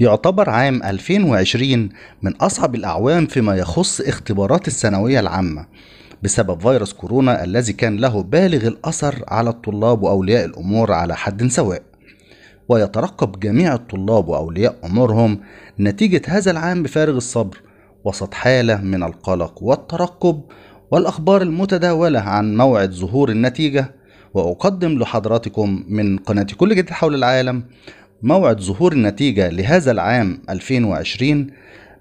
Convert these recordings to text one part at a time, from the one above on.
يعتبر عام 2020 من أصعب الأعوام فيما يخص اختبارات الثانوية العامة بسبب فيروس كورونا الذي كان له بالغ الأثر على الطلاب وأولياء الأمور على حد سواء ويترقب جميع الطلاب وأولياء أمورهم نتيجة هذا العام بفارغ الصبر وسط حالة من القلق والترقب والأخبار المتداولة عن موعد ظهور النتيجة وأقدم لحضراتكم من قناة كل جديد حول العالم موعد ظهور النتيجة لهذا العام 2020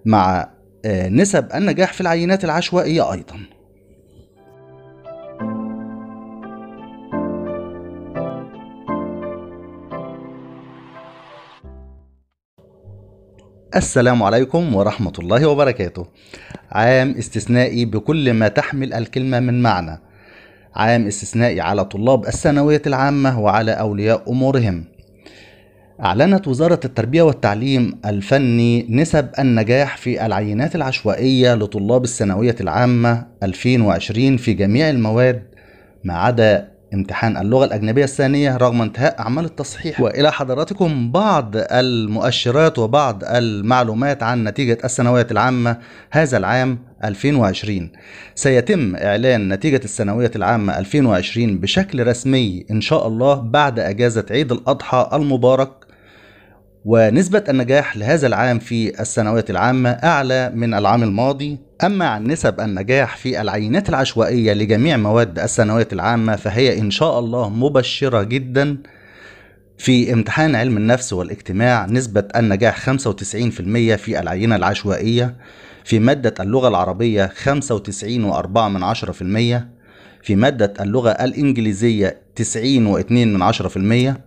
مع آه، نسب النجاح في العينات العشوائية أيضا السلام عليكم ورحمة الله وبركاته عام استثنائي بكل ما تحمل الكلمة من معنى عام استثنائي على طلاب الثانوية العامة وعلى أولياء أمورهم أعلنت وزارة التربية والتعليم الفني نسب النجاح في العينات العشوائية لطلاب الثانوية العامة 2020 في جميع المواد ما عدا امتحان اللغة الأجنبية الثانية رغم انتهاء أعمال التصحيح وإلى حضراتكم بعض المؤشرات وبعض المعلومات عن نتيجة الثانوية العامة هذا العام 2020 سيتم إعلان نتيجة الثانوية العامة 2020 بشكل رسمي إن شاء الله بعد أجازة عيد الأضحى المبارك ونسبة النجاح لهذا العام في الثانويات العامة أعلى من العام الماضي أما عن نسب النجاح في العينات العشوائية لجميع مواد الثانويات العامة فهي إن شاء الله مبشرة جدا في امتحان علم النفس والاجتماع نسبة النجاح 95% في العينة العشوائية في مادة اللغة العربية 95.4% في مادة اللغة الإنجليزية 90.2%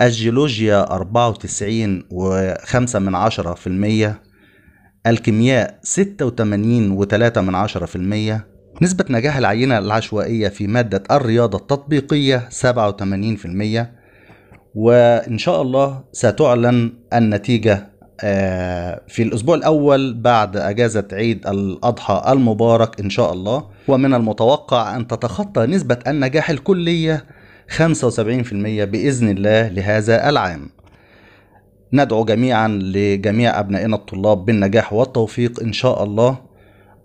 الجيولوجيا 94 و5 من عشرة في المية الكيمياء 86 وتلاتة من عشرة في المية نسبة نجاح العينة العشوائية في مادة الرياضة التطبيقية 87 في المية وإن شاء الله ستعلن النتيجة آه، في الأسبوع الأول بعد أجازة عيد الأضحى المبارك إن شاء الله ومن المتوقع أن تتخطى نسبة النجاح الكلية 75% بإذن الله لهذا العام ندعو جميعا لجميع أبنائنا الطلاب بالنجاح والتوفيق إن شاء الله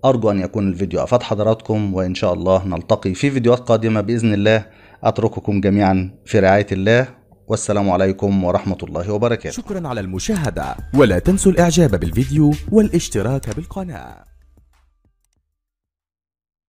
أرجو أن يكون الفيديو أفاد حضراتكم وإن شاء الله نلتقي في فيديوهات قادمة بإذن الله أترككم جميعا في رعاية الله والسلام عليكم ورحمة الله وبركاته شكرا على المشاهدة ولا تنسوا الإعجاب بالفيديو والاشتراك بالقناة